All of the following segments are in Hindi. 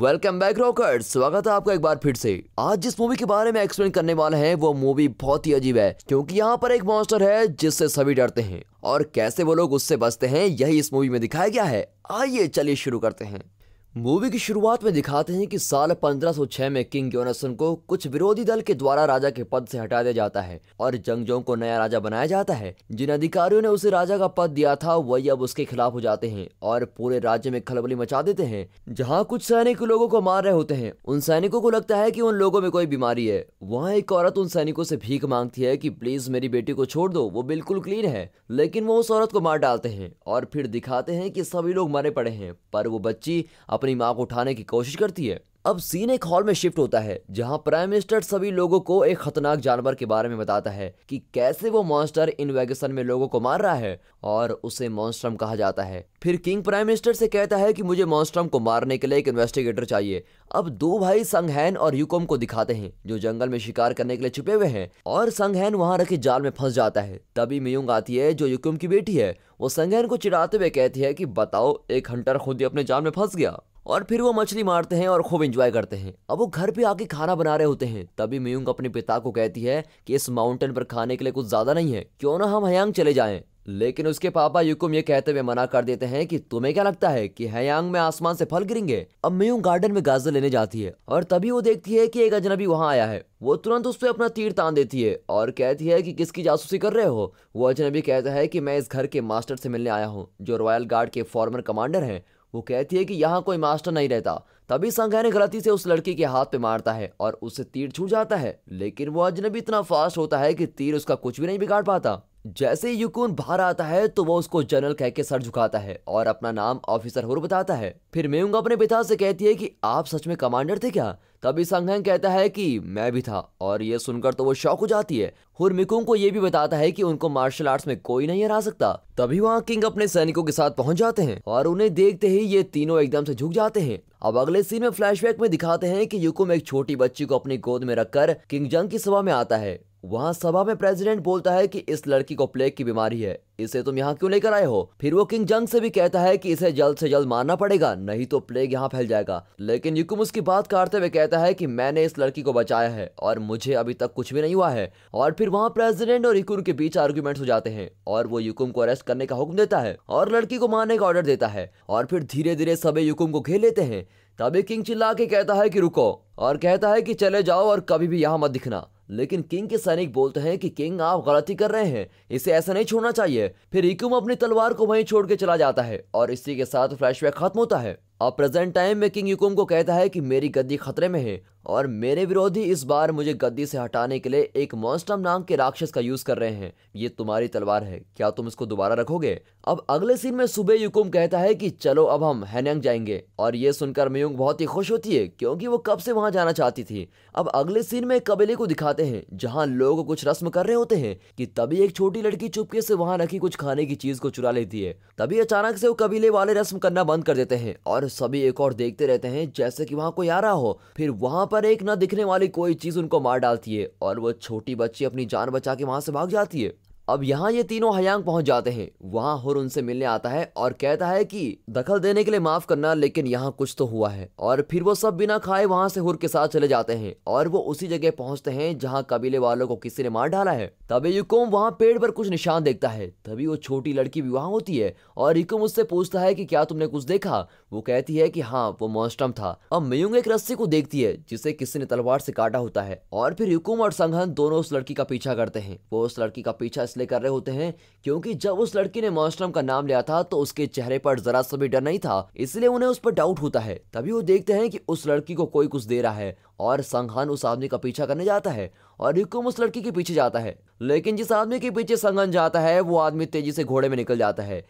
वेलकम बैक रॉकर्ट स्वागत है आपका एक बार फिर से आज जिस मूवी के बारे में एक्सप्लेन करने वाले हैं वो मूवी बहुत ही अजीब है क्योंकि यहाँ पर एक मॉन्स्टर है जिससे सभी डरते हैं और कैसे वो लोग उससे बचते हैं यही इस मूवी में दिखाया गया है आइए चलिए शुरू करते हैं मूवी की शुरुआत में दिखाते हैं कि साल 1506 में किंग योनसन को कुछ विरोधी दल के द्वारा राजा के पद से हटा दिया जाता है और जंगजोंग को नया राजा बनाया जाता है जिन अधिकारियों ने उसे राजा का पद दिया था वही अब उसके खिलाफ हो जाते हैं और पूरे राज्य में खलबली मचा देते हैं जहाँ कुछ सैनिक लोगों को मार रहे होते हैं उन सैनिकों को लगता है की उन लोगों में कोई बीमारी है वहाँ एक औरत उन सैनिकों से भीख मांगती है की प्लीज मेरी बेटी को छोड़ दो वो बिल्कुल क्लीन है लेकिन वो उस औरत को मार डालते हैं और फिर दिखाते हैं की सभी लोग मरे पड़े हैं पर वो बच्ची अपनी माँ को उठाने की कोशिश करती है अब सीन एक हॉल में शिफ्ट होता है जहां प्राइम मिनिस्टर सभी लोगों को एक खतरनाक जानवर के बारे में बताता है कि कैसे वो मॉन्स्टर इन इन्वेगेशन में लोगों को मार रहा है और उसे मॉन्स्ट्रम कहा जाता है फिर किंग प्राइम मिनिस्टर से कहता है कि मुझे मॉन्स्ट्रम को मारने के लिए एक इन्वेस्टिगेटर चाहिए अब दो भाई संगहैन और यूकोम को दिखाते हैं जो जंगल में शिकार करने के लिए छुपे हुए हैं और संगहैन वहां रखे जाल में फंस जाता है तभी मयूंग आती है जो यूकोम की बेटी है वो संगहैन को चिड़ाते हुए कहती है कि बताओ एक हंटर खुद ही अपने जाल में फंस गया और फिर वो मछली मारते हैं और खूब इंजॉय करते हैं अब वो घर पे आके खाना बना रहे होते हैं तभी मयूंग अपने पिता को कहती है कि इस माउंटेन पर खाने के लिए कुछ ज़्यादा नहीं है क्यों ना हम हयांग चले जाएं लेकिन उसके पापा युकुम ये कहते हुए मना कर देते हैं कि तुम्हें क्या लगता है कि हयांग में आसमान से फल गिरेंगे अब मयूंग गार्डन में गाजर लेने जाती है और तभी वो देखती है कि एक अजनबी वहाँ आया है वो तुरंत उस पर अपना तीर तान देती है और कहती है कि किसकी जासूसी कर रहे हो वो अजनबी कहता है कि मैं इस घर के मास्टर से मिलने आया हूँ जो रॉयल गार्ड के फॉर्मर कमांडर हैं वो कहती है कि यहाँ कोई मास्टर नहीं रहता तभी ने गलती से उस लड़की के हाथ पे मारता है और उससे तीर छू जाता है लेकिन वो अजनबी इतना फास्ट होता है कि तीर उसका कुछ भी नहीं बिगाड़ पाता जैसे ही युकुन बाहर आता है तो वो उसको जनरल कह के सर झुकाता है और अपना नाम ऑफिसर हुर बताता है फिर मेयुंग अपने पिता से कहती है कि आप सच में कमांडर थे क्या तभी संघन कहता है कि मैं भी था और ये सुनकर तो वो शौक हो जाती है हुर मिकुंग को ये भी बताता है कि उनको मार्शल आर्ट्स में कोई नहीं हरा सकता तभी वहाँ किंग अपने सैनिकों के साथ पहुंच जाते हैं और उन्हें देखते ही ये तीनों एकदम से झुक जाते हैं अब अगले सीन में फ्लैशबैक में दिखाते हैं कि युकुम एक छोटी बच्ची को अपनी गोद में रखकर किंग जंग की सभा में आता है वहाँ सभा में प्रेसिडेंट बोलता है कि इस लड़की को प्लेग की बीमारी है इसे तुम यहाँ क्यों लेकर आए हो फिर वो किंग जंग से भी कहता है कि इसे जल्द से जल्द मारना पड़ेगा नहीं तो प्लेग यहाँ फैल जाएगा लेकिन युकुम उसकी बात काटते हुए कहता है कि मैंने इस लड़की को बचाया है और मुझे अभी तक कुछ भी नहीं हुआ है और फिर वहाँ प्रेसिडेंट और युकुम के बीच आर्ग्यूमेंट हो जाते हैं और वो युकुम को अरेस्ट करने का हुक्म देता है और लड़की को मारने का ऑर्डर देता है और फिर धीरे धीरे सभी युकुम को घेर लेते हैं तभी किंग चिल्ला के कहता है कि रुको और कहता है कि चले जाओ और कभी भी यहाँ मत दिखना लेकिन किंग के सैनिक बोलते हैं कि किंग आप गलती कर रहे हैं इसे ऐसा नहीं छोड़ना चाहिए फिर इकुम अपनी तलवार को वहीं छोड़ के चला जाता है और इसी के साथ फ्लैशबैक खत्म होता है और प्रेजेंट टाइम में किंग युकुम को कहता है कि मेरी गद्दी खतरे में है और मेरे विरोधी इस बार मुझे गद्दी से हटाने के लिए एक मोस्टम नाम के राक्षस का यूज कर रहे हैं ये तुम्हारी तलवार है क्या तुम इसको दोबारा रखोगे अब अगले सीन में सुबह युकुम कहता है कि चलो अब हम हैनंग जाएंगे और ये सुनकर मयूंग बहुत ही खुश होती है क्योंकि वो कब से वहां जाना चाहती थी अब अगले सीन में कबीले को दिखाते हैं जहाँ लोग कुछ रस्म कर रहे होते हैं कि तभी एक छोटी लड़की चुपके से वहां रखी कुछ खाने की चीज को चुरा लेती है तभी अचानक से वो कबीले वाले रस्म करना बंद कर देते हैं और सभी एक और देखते रहते हैं जैसे कि वहाँ कोई आ रहा हो फिर वहाँ पर एक न दिखने वाली कोई चीज उनको मार डालती है और वो छोटी बच्ची अपनी जान बचा के वहाँ से भाग जाती है अब यहाँ ये तीनों हयांग पहुंच जाते हैं वहाँ हुर उनसे मिलने आता है और कहता है कि दखल देने के लिए माफ करना लेकिन यहाँ कुछ तो हुआ है और फिर वो सब बिना खाए वहाँ से हुर के साथ चले जाते हैं और वो उसी जगह पहुंचते हैं जहाँ कबीले वालों को किसी ने मार डाला है तभी युकुम वहाँ पेड़ पर कुछ निशान देखता है तभी वो छोटी लड़की भी वहाँ होती है और युकुम उससे पूछता है की क्या तुमने कुछ देखा वो कहती है की हाँ वो मोस्टम था अब मयूंग एक रस्सी को देखती है जिसे किसी ने तलवार से काटा होता है और फिर युकुम और संघन दोनों उस लड़की का पीछा करते हैं वो उस लड़की का पीछा फैसले कर रहे होते हैं क्योंकि जब उस लड़की ने मॉन्स्ट्रम का नाम लिया था तो उसके चेहरे पर जरा सा भी डर नहीं था इसलिए उन्हें उस पर डाउट होता है तभी वो देखते हैं कि उस लड़की को कोई कुछ दे रहा है और संघान उस आदमी का पीछा करने जाता है और रिकुम उस लड़की के पीछे जाता है लेकिन जिस आदमी के पीछे संघन जाता है वो आदमी तेजी से घोड़े में निकल जाता है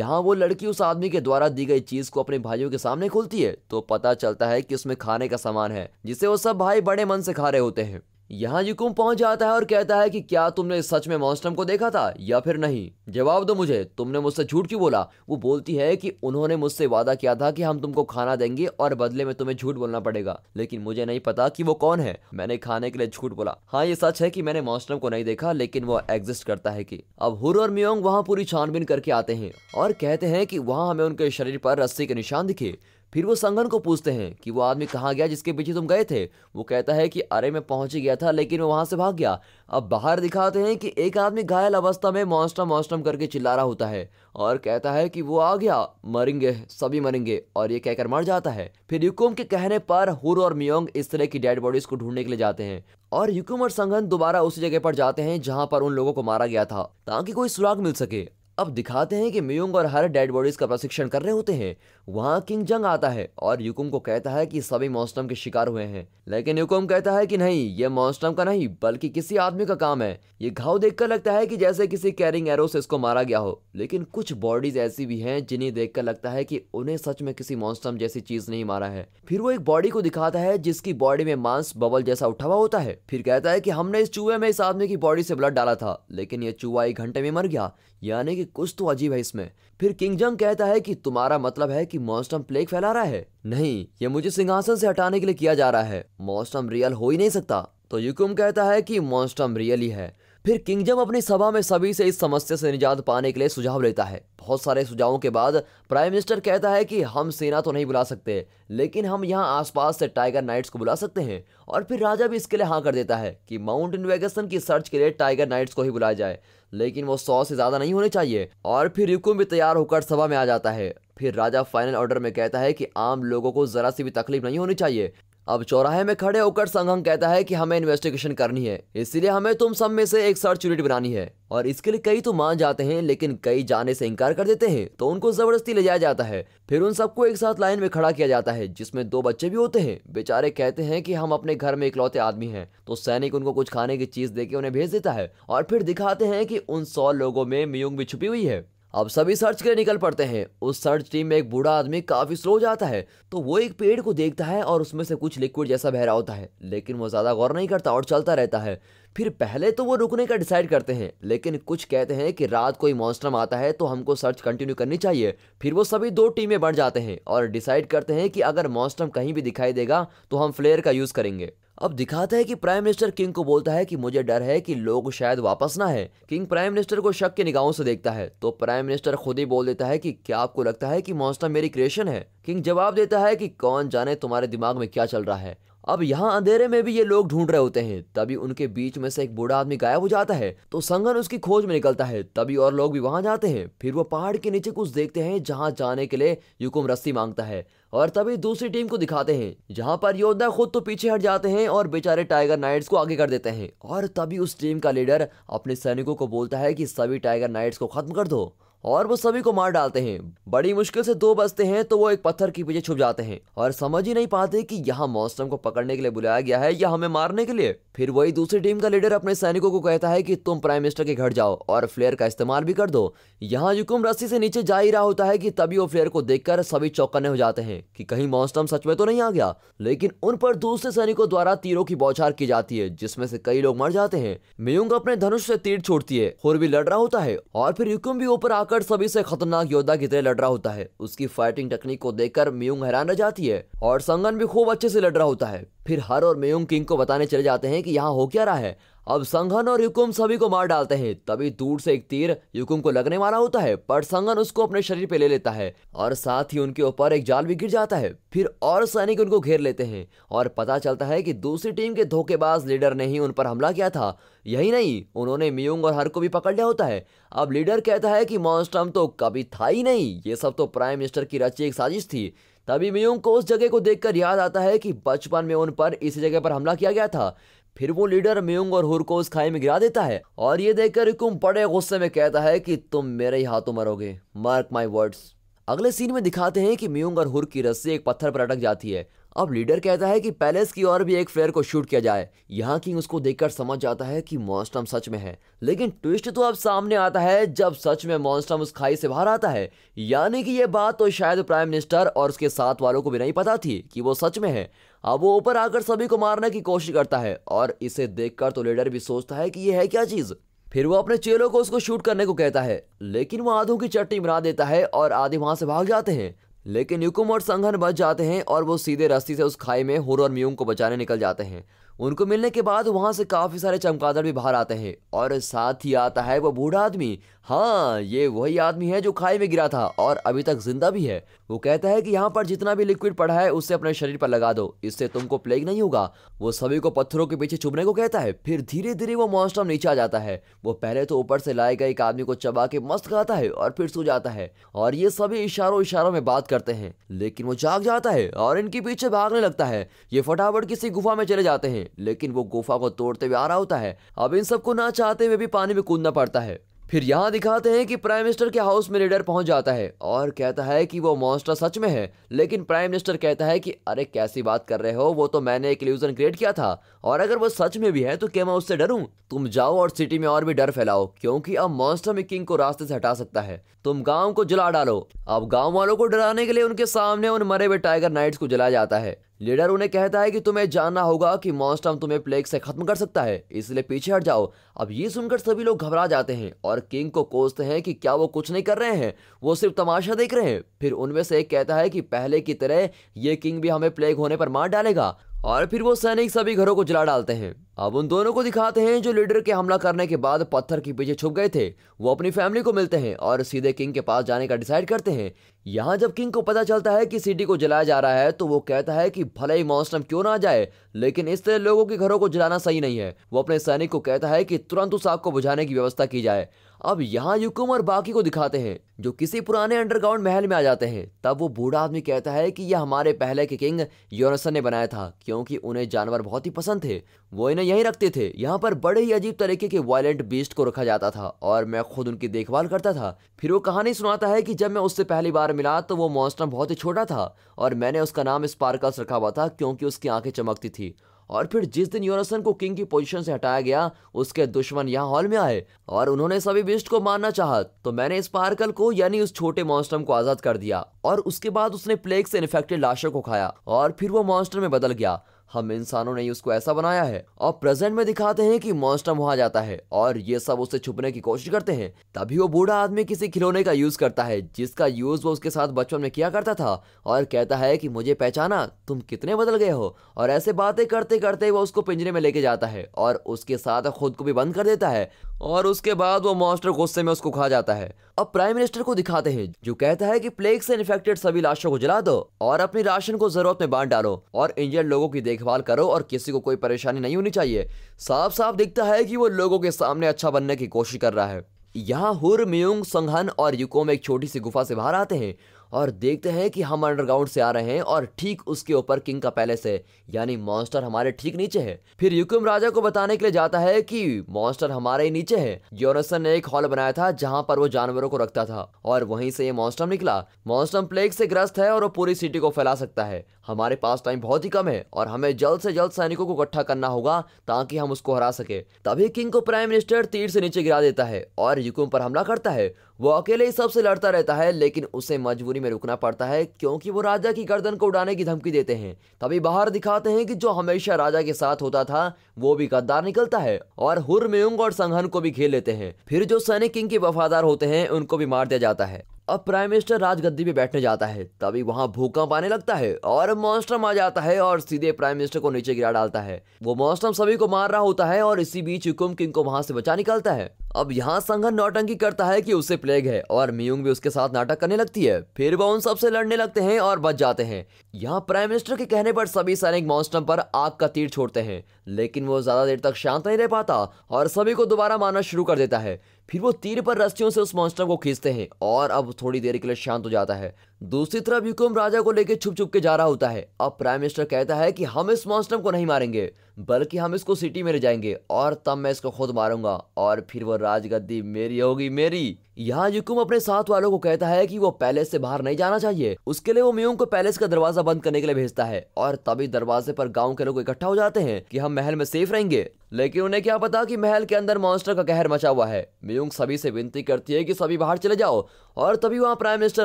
यहाँ वो लड़की उस आदमी के द्वारा दी गई चीज को अपने भाइयों के सामने खोलती है तो पता चलता है कि उसमें खाने का सामान है जिसे वो सब भाई बड़े मन से खा रहे होते हैं यहाँ युकुम पहुंच जाता है और कहता है कि क्या तुमने सच में मॉन्स्टम को देखा था या फिर नहीं जवाब दो मुझे तुमने मुझसे झूठ क्यों बोला वो बोलती है कि उन्होंने मुझसे वादा किया था कि हम तुमको खाना देंगे और बदले में तुम्हें झूठ बोलना पड़ेगा लेकिन मुझे नहीं पता कि वो कौन है मैंने खाने के लिए झूठ बोला हाँ ये सच है की मैंने मॉन्स्टम को नहीं देखा लेकिन वो एग्जिस्ट करता है की अब हुर और मियोंग वहाँ पूरी छानबीन करके आते हैं और कहते हैं की वहाँ हमें उनके शरीर पर रस्सी के निशान दिखे फिर वो संगन को पूछते हैं कि वो आदमी कहाँ गया जिसके पीछे तुम गए थे वो कहता है कि अरे मैं पहुंच ही गया था लेकिन वो वहां से भाग गया अब बाहर दिखाते हैं कि एक आदमी घायल अवस्था में मॉन्स्टम मॉन्स्टम करके चिल्ला रहा होता है और कहता है कि वो आ गया मरेंगे सभी मरेंगे और ये कहकर मर जाता है फिर युकुम के कहने पर हुर और मियोंग इस तरह की डेड बॉडीज को ढूंढने के लिए जाते हैं और युकुम और संगन दोबारा उसी जगह पर जाते हैं जहां पर उन लोगों को मारा गया था ताकि कोई सुराग मिल सके अब दिखाते हैं कि म्यूंग और हर डेड बॉडीज का प्रशिक्षण कर रहे होते हैं वहां किंग जंग आता है और युकुम को कहता है कि सभी मौसम के शिकार हुए हैं लेकिन युकुम कहता है कि नहीं ये मौसम का नहीं बल्कि किसी आदमी का काम है ये घाव देखकर लगता है कि जैसे किसी कैरिंग एरो से इसको मारा गया हो लेकिन कुछ बॉडीज ऐसी भी हैं जिन्हें देखकर लगता है कि उन्हें सच में किसी मौसम जैसी चीज नहीं मारा है फिर वो एक बॉडी को दिखाता है जिसकी बॉडी में मांस बबल जैसा उठा हुआ होता है फिर कहता है कि हमने इस चूहे में इस आदमी की बॉडी से ब्लड डाला था लेकिन ये चूहा एक घंटे में मर गया यानी कि कुछ तो अजीब है इसमें फिर किंग जंग कहता है कि तुम्हारा मतलब है कि मोस्टम प्लेग फैला रहा है नहीं ये मुझे सिंहासन से हटाने के लिए किया जा रहा है मोस्टम रियल हो ही नहीं सकता तो युकुम कहता है कि मोस्टम रियल ही है फिर किंगजम अपनी सभा में सभी से इस समस्या से निजात पाने के लिए सुझाव लेता है बहुत सारे सुझावों के बाद प्राइम मिनिस्टर कहता है कि हम सेना तो नहीं बुला सकते लेकिन हम यहाँ आसपास से टाइगर नाइट्स को बुला सकते हैं और फिर राजा भी इसके लिए हाँ कर देता है कि माउंट इन्वेगेशन की सर्च के लिए टाइगर नाइट्स को ही बुलाया जाए लेकिन वो सौ से ज़्यादा नहीं होने चाहिए और फिर रिकुम भी तैयार होकर सभा में आ जाता है फिर राजा फाइनल ऑर्डर में कहता है कि आम लोगों को ज़रा सी भी तकलीफ नहीं होनी चाहिए अब चौराहे में खड़े होकर संगम कहता है कि हमें इन्वेस्टिगेशन करनी है इसलिए हमें तुम सब में से एक सर्च यूनिट बनानी है और इसके लिए कई तो मान जाते हैं लेकिन कई जाने से इनकार कर देते हैं तो उनको जबरदस्ती ले जाया जाता है फिर उन सबको एक साथ लाइन में खड़ा किया जाता है जिसमें दो बच्चे भी होते हैं बेचारे कहते हैं कि हम अपने घर में इकलौते आदमी हैं तो सैनिक उनको कुछ खाने की चीज देके उन्हें भेज देता है और फिर दिखाते हैं कि उन सौ लोगों में मियुंग भी छुपी हुई है अब सभी सर्च के लिए निकल पड़ते हैं उस सर्च टीम में एक बूढ़ा आदमी काफी स्लो जाता है तो वो एक पेड़ को देखता है और उसमें से कुछ लिक्विड जैसा बह रहा होता है लेकिन वो ज्यादा गौर नहीं करता और चलता रहता है फिर पहले तो वो रुकने का डिसाइड करते हैं लेकिन कुछ कहते हैं कि रात कोई मॉन्स्ट्रम आता है तो हमको सर्च कंटिन्यू करनी चाहिए फिर वो सभी दो टीमें बढ़ जाते हैं और डिसाइड करते हैं कि अगर मॉन्स्ट्रम कहीं भी दिखाई देगा तो हम फ्लेयर का यूज करेंगे अब दिखाता है कि प्राइम मिनिस्टर किंग को बोलता है कि मुझे डर है कि लोग शायद वापस ना है किंग प्राइम मिनिस्टर को शक के निगाहों से देखता है तो प्राइम मिनिस्टर खुद ही बोल देता है कि क्या आपको लगता है कि मॉन्स्टर मेरी क्रिएशन है किंग जवाब देता है कि कौन जाने तुम्हारे दिमाग में क्या चल रहा है अब यहाँ अंधेरे में भी ये लोग ढूंढ रहे होते हैं तभी उनके बीच में से एक बूढ़ा आदमी गायब हो जाता है तो संगन उसकी खोज में निकलता है तभी और लोग भी वहां जाते हैं फिर वो पहाड़ के नीचे कुछ देखते हैं जहाँ जाने के लिए युकुम रस्सी मांगता है और तभी दूसरी टीम को दिखाते हैं जहाँ पर योद्धा खुद तो पीछे हट जाते हैं और बेचारे टाइगर नाइट्स को आगे कर देते हैं और तभी उस टीम का लीडर अपने सैनिकों को बोलता है कि सभी टाइगर नाइट्स को खत्म कर दो और वो सभी को मार डालते हैं बड़ी मुश्किल से दो बचते हैं तो वो एक पत्थर के पीछे छुप जाते हैं और समझ ही नहीं पाते कि यहाँ मौसम को पकड़ने के लिए बुलाया गया है या हमें मारने के लिए फिर वही दूसरी टीम का लीडर अपने सैनिकों को कहता है कि तुम प्राइम मिनिस्टर के घर जाओ और फ्लेयर का इस्तेमाल भी कर दो यहाँ युकुम रस्सी से नीचे जा ही रहा होता है कि तभी वो फ्लेयर को देख सभी चौकने हो जाते हैं कि कहीं मौसम सच में तो नहीं आ गया लेकिन उन पर दूसरे सैनिकों द्वारा तीरों की बौछार की जाती है जिसमें से कई लोग मर जाते हैं मयूंग अपने धनुष से तीर छोड़ती है होर भी लड़ रहा होता है और फिर युकुम भी ऊपर आकर कर सभी से खतरनाक योद्धा की तरह लड़ रहा होता है उसकी फाइटिंग टेक्निक को देखकर मयूंग हैरान रह जाती है और संगन भी खूब अच्छे से लड़ रहा होता है फिर हर और मयूंग किंग को बताने चले जाते हैं कि यहाँ हो क्या रहा है अब संघन और युकुम सभी को मार डालते हैं तभी दूर से एक तीर युकुम को लगने वाला होता है पर संघन उसको अपने शरीर पे ले लेता है और साथ ही उनके ऊपर एक जाल भी गिर जाता है फिर और सैनिक उनको घेर लेते हैं और पता चलता है कि दूसरी टीम के धोखेबाज लीडर ने ही उन पर हमला किया था यही नहीं उन्होंने मियोंग और हर को भी पकड़ लिया होता है अब लीडर कहता है कि मॉन्स्टम तो कभी था ही नहीं ये सब तो प्राइम मिनिस्टर की रची एक साजिश थी तभी मियोंग को उस जगह को देखकर याद आता है कि बचपन में उन पर इसी जगह पर हमला किया गया था फिर वो लीडर म्यूंग और हुर को उस खाई में गिरा देता है और ये देखकर रिकुम बड़े गुस्से में कहता है कि तुम मेरे ही हाथों मरोगे मार्क माई वर्ड्स अगले सीन में दिखाते हैं कि म्यूंग और हुर की रस्सी एक पत्थर पर अटक जाती है अब लीडर कहता है कि पैलेस की ओर भी एक फ्लेयर को शूट किया जाए यहाँ किंग उसको देखकर समझ जाता है कि मॉन्स्टम सच में है लेकिन ट्विस्ट तो अब सामने आता है जब सच में मॉन्स्टम उस खाई से बाहर आता है यानी कि यह बात तो शायद प्राइम मिनिस्टर और उसके साथ वालों को भी नहीं पता थी कि वो सच में है अब वो ऊपर आकर सभी को मारने की कोशिश करता है और इसे देखकर तो लीडर भी सोचता है कि ये है क्या चीज़ फिर वो अपने चेलों को उसको शूट करने को कहता है लेकिन वो आधों की चट्टी बना देता है और आधे वहां से भाग जाते हैं लेकिन युकुम और संघन बच जाते हैं और वो सीधे रस्सी से उस खाई में हुर और म्यूंग को बचाने निकल जाते हैं उनको मिलने के बाद वहां से काफी सारे चमकादड़ भी बाहर आते हैं और साथ ही आता है वो बूढ़ा आदमी हाँ ये वही आदमी है जो खाई में गिरा था और अभी तक जिंदा भी है वो कहता है कि यहाँ पर जितना भी लिक्विड पड़ा है उसे अपने शरीर पर लगा दो इससे तुमको प्लेग नहीं होगा वो सभी को पत्थरों के पीछे छुपने को कहता है फिर धीरे धीरे वो मॉन्स्टर नीचे आ जाता है वो पहले तो ऊपर से लाए गए एक आदमी को चबा के मस्त खाता है और फिर सो जाता है और ये सभी इशारों इशारों में बात करते हैं लेकिन वो जाग जाता है और इनके पीछे भागने लगता है ये फटाफट किसी गुफा में चले जाते हैं लेकिन वो गुफा को तोड़ते हुए आ रहा होता है अब इन सबको ना चाहते हुए भी पानी में कूदना पड़ता है फिर यहाँ दिखाते हैं कि प्राइम मिनिस्टर के हाउस में रेडर पहुंच जाता है और कहता है कि वो मॉन्स्टर सच में है लेकिन प्राइम मिनिस्टर कहता है कि अरे कैसी बात कर रहे हो वो तो मैंने एक इल्यूजन क्रिएट किया था और अगर वो सच में भी है तो क्या मैं उससे डरूं तुम जाओ और सिटी में और भी डर फैलाओ क्योंकि अब मॉन्स्टर में किंग को रास्ते से हटा सकता है तुम गाँव को जला डालो अब गाँव वालों को डराने के लिए उनके सामने उन मरे हुए टाइगर नाइट्स को जलाया जाता है लीडर उन्हें कहता है कि तुम्हें जानना होगा कि मॉन्स्टम तुम्हें प्लेग से खत्म कर सकता है इसलिए पीछे हट जाओ अब ये सुनकर सभी लोग घबरा जाते हैं और किंग को कोसते हैं कि क्या वो कुछ नहीं कर रहे हैं वो सिर्फ तमाशा देख रहे हैं फिर उनमें से एक कहता है कि पहले की तरह ये किंग भी हमें प्लेग होने पर मार डालेगा और फिर वो सैनिक सभी घरों को जला डालते हैं अब उन दोनों को दिखाते हैं जो लीडर के हमला करने के बाद पत्थर के पीछे छुप गए थे वो अपनी फैमिली को मिलते हैं और सीधे किंग के पास जाने का डिसाइड करते हैं यहाँ जब किंग को पता चलता है कि सिटी को जलाया जा रहा है तो वो कहता है कि भले ही मौसम क्यों ना जाए लेकिन इस तरह लोगों के घरों को जलाना सही नहीं है वो अपने सैनिक को कहता है कि तुरंत उस आग को बुझाने की व्यवस्था की जाए अब यहाँ युकुम और बाकी को दिखाते हैं जो किसी पुराने अंडरग्राउंड महल में आ जाते हैं तब वो बूढ़ा आदमी कहता है कि यह हमारे पहले के किंग योनसन ने बनाया था क्योंकि उन्हें जानवर बहुत ही पसंद थे वो इन्हें यहीं रखते थे यहाँ पर बड़े ही अजीब तरीके के वायलेंट बीस्ट को रखा जाता था और मैं खुद उनकी देखभाल करता था फिर वो कहानी सुनाता है कि जब मैं उससे पहली बार मिला तो वो मॉन्स्टर बहुत ही छोटा था और मैंने उसका नाम स्पार्कल्स रखा हुआ था क्योंकि उसकी आंखें चमकती थी और फिर जिस दिन यूनसन को किंग की पोजीशन से हटाया गया उसके दुश्मन यहाँ हॉल में आए और उन्होंने सभी बिस्ट को मारना चाहा तो मैंने स्पार्कल को यानी उस छोटे मॉन्स्टर को आजाद कर दिया और उसके बाद उसने प्लेग से इन्फेक्टेड लाशों को खाया और फिर वो मॉन्स्टर में बदल गया हम इंसानों ने उसको ऐसा बनाया है और प्रेजेंट में दिखाते हैं कि मॉन्स्टर वहां जाता है और ये सब उससे छुपने की कोशिश करते हैं तभी वो बूढ़ा आदमी किसी खिलौने का यूज करता है जिसका यूज वो उसके साथ बचपन में किया करता था और कहता है कि मुझे पहचाना तुम कितने बदल गए हो और ऐसे बातें करते करते वो उसको पिंजरे में लेके जाता है और उसके साथ खुद को भी बंद कर देता है और उसके बाद वो मॉन्स्टर गुस्से में उसको खा जाता है अब प्राइम मिनिस्टर को दिखाते हैं जो कहता है कि प्लेग से इन्फेक्टेड सभी लाशों को जला दो और अपनी राशन को जरूरत में बांट डालो और इंजर्ड लोगों की देखभाल करो और किसी को कोई परेशानी नहीं होनी चाहिए साफ साफ दिखता है कि वो लोगों के सामने अच्छा बनने की कोशिश कर रहा है यहाँ हुर म्यूंग संघन और युको में एक छोटी सी गुफा से बाहर आते हैं और देखते हैं कि हम अंडरग्राउंड से आ रहे हैं और ठीक उसके ऊपर किंग का पैलेस है यानी मॉन्स्टर हमारे ठीक नीचे है फिर युकुम राजा को बताने के लिए जाता है कि मॉन्स्टर हमारे नीचे है योरसन ने एक हॉल बनाया था जहाँ पर वो जानवरों को रखता था और वहीं से ये मॉन्स्टम निकला मॉन्स्टम प्लेग से ग्रस्त है और वो पूरी सिटी को फैला सकता है हमारे पास टाइम बहुत ही कम है और हमें जल्द से जल्द सैनिकों को इकट्ठा करना होगा ताकि हम उसको हरा सके तभी किंग को प्राइम मिनिस्टर तीर से नीचे गिरा देता है और युकुम पर हमला करता है वो अकेले ही सबसे लड़ता रहता है लेकिन उसे मजबूरी में रुकना पड़ता है क्योंकि वो राजा की गर्दन को उड़ाने की धमकी देते हैं तभी बाहर दिखाते हैं कि जो हमेशा राजा के साथ होता था वो भी गद्दार निकलता है और हुरमेयुंग और संघन को भी घेर लेते हैं फिर जो सैनिक किंग के वफादार होते हैं उनको भी मार दिया जाता है अब प्राइम मिनिस्टर राजगद्दी पे बैठने जाता है तभी वहाँ भूकंप आने लगता है और मॉन्स्टम आ जाता है और सीधे प्राइम मिनिस्टर को नीचे गिरा डालता है वो मॉन्स्टम सभी को मार रहा होता है और इसी बीच हुकुम किंग को वहाँ से बचा निकलता है अब यहाँ संघन नौटंकी करता है कि उसे प्लेग है और मियुंग भी उसके साथ नाटक करने लगती है फिर वह उन सबसे लड़ने लगते हैं और बच जाते हैं यहाँ प्राइम मिनिस्टर के कहने पर सभी सैनिक मॉन्स्टम पर आग का तीर छोड़ते हैं लेकिन वो ज्यादा देर तक शांत नहीं रह पाता और सभी को दोबारा मारना शुरू कर देता है फिर वो तीर पर रस्सियों से उस मॉन्स्टर को खींचते हैं और अब थोड़ी देर के लिए शांत हो जाता है दूसरी तरफ युकुम राजा को लेकर छुप छुप के जा रहा होता है अब प्राइम मिनिस्टर कहता है कि हम इस मॉन्स्टर को नहीं मारेंगे बल्कि हम इसको सिटी में ले जाएंगे और तब मैं इसको खुद मारूंगा और फिर वो राजगद्दी मेरी होगी मेरी यहाँ युकुम अपने साथ वालों को कहता है कि वो पैलेस से बाहर नहीं जाना चाहिए उसके लिए वो म्यूंग को पैलेस का दरवाजा बंद करने के लिए भेजता है और तभी दरवाजे पर गांव के लोग इकट्ठा हो जाते हैं कि हम महल में सेफ रहेंगे लेकिन उन्हें क्या पता कि महल के अंदर मॉन्स्टर का कहर मचा हुआ है मियुंग सभी से विनती करती है कि सभी बाहर चले जाओ और तभी वहाँ प्राइम मिनिस्टर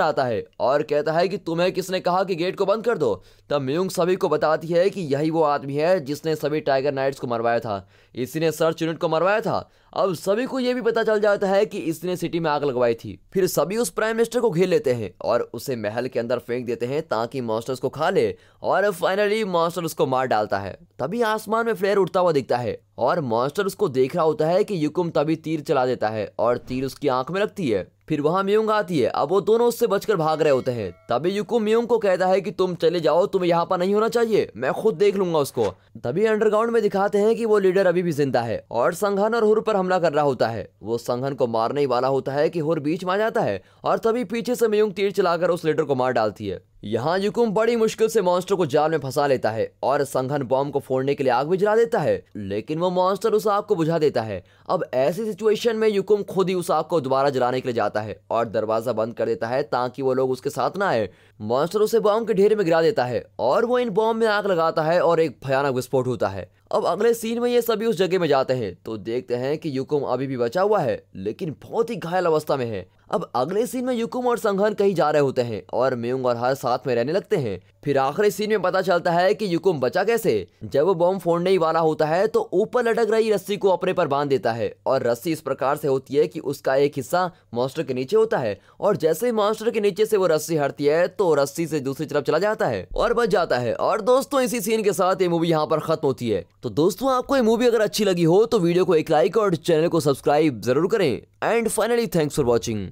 आता है और कहता है कि तुम्हें किसने कहा कि गेट को बंद कर दो तब मियुंग सभी को बताती है कि यही वो आदमी है जिसने सभी टाइगर नाइट्स को मरवाया था इसी ने सर्च यूनिट को मरवाया था अब सभी को यह भी पता चल जाता है कि इसने सिटी में आग लगवाई थी फिर सभी उस प्राइम मिनिस्टर को घेर लेते हैं और उसे महल के अंदर फेंक देते हैं ताकि मॉन्स्टर्स को खा ले और फाइनली मॉन्स्टर उसको मार डालता है तभी आसमान में फ्लेयर उड़ता हुआ दिखता है और मॉन्स्टर उसको देख रहा होता है कि युकुम तभी तीर चला देता है और तीर उसकी आंख में लगती है फिर वहाँ मियोंग आती है अब वो दोनों उससे बचकर भाग रहे होते हैं तभी युको मियोंग को कहता है कि तुम चले जाओ तुम्हें यहाँ पर नहीं होना चाहिए मैं खुद देख लूंगा उसको तभी अंडरग्राउंड में दिखाते हैं कि वो लीडर अभी भी जिंदा है और संघन और हुर पर हमला कर रहा होता है वो संघन को मारने वाला होता है कि हुर बीच में आ जाता है और तभी पीछे से म्यूंग तीर चलाकर उस लीडर को मार डालती है यहाँ युकुम बड़ी मुश्किल से मॉन्स्टर को जाल में फंसा लेता है और संघन बॉम्ब को फोड़ने के लिए आग भी जला देता है लेकिन वो मॉन्स्टर उस आग को बुझा देता है अब ऐसी सिचुएशन में युकुम खुद ही उस आग को दोबारा जलाने के लिए जाता है और दरवाजा बंद कर देता है ताकि वो लोग उसके साथ ना आए मॉन्स्टर उसे बॉम्ब के ढेर में गिरा देता है और वो इन बॉम्ब में आग लगाता है और एक भयानक विस्फोट होता है अब अगले सीन में ये सभी उस जगह में जाते हैं तो देखते हैं कि युकुम अभी भी बचा हुआ है लेकिन बहुत ही घायल अवस्था में है अब अगले सीन में युकुम और संघन कहीं जा रहे होते हैं और मेयंग और हर साथ में रहने लगते हैं फिर आखिरी सीन में पता चलता है कि युकुम बचा कैसे जब वो बॉम्ब फोड़ने ही वाला होता है तो ऊपर लटक रही रस्सी को अपने पर बांध देता है और रस्सी इस प्रकार से होती है कि उसका एक हिस्सा मॉन्स्टर के नीचे होता है और जैसे ही मॉन्स्टर के नीचे से वो रस्सी हटती है तो रस्सी से दूसरी तरफ चला जाता है और बच जाता है और दोस्तों इसी सीन के साथ ये मूवी यहाँ पर खत्म होती है तो दोस्तों आपको ये मूवी अगर अच्छी लगी हो तो वीडियो को एक लाइक और चैनल को सब्सक्राइब जरूर करें and finally thanks for watching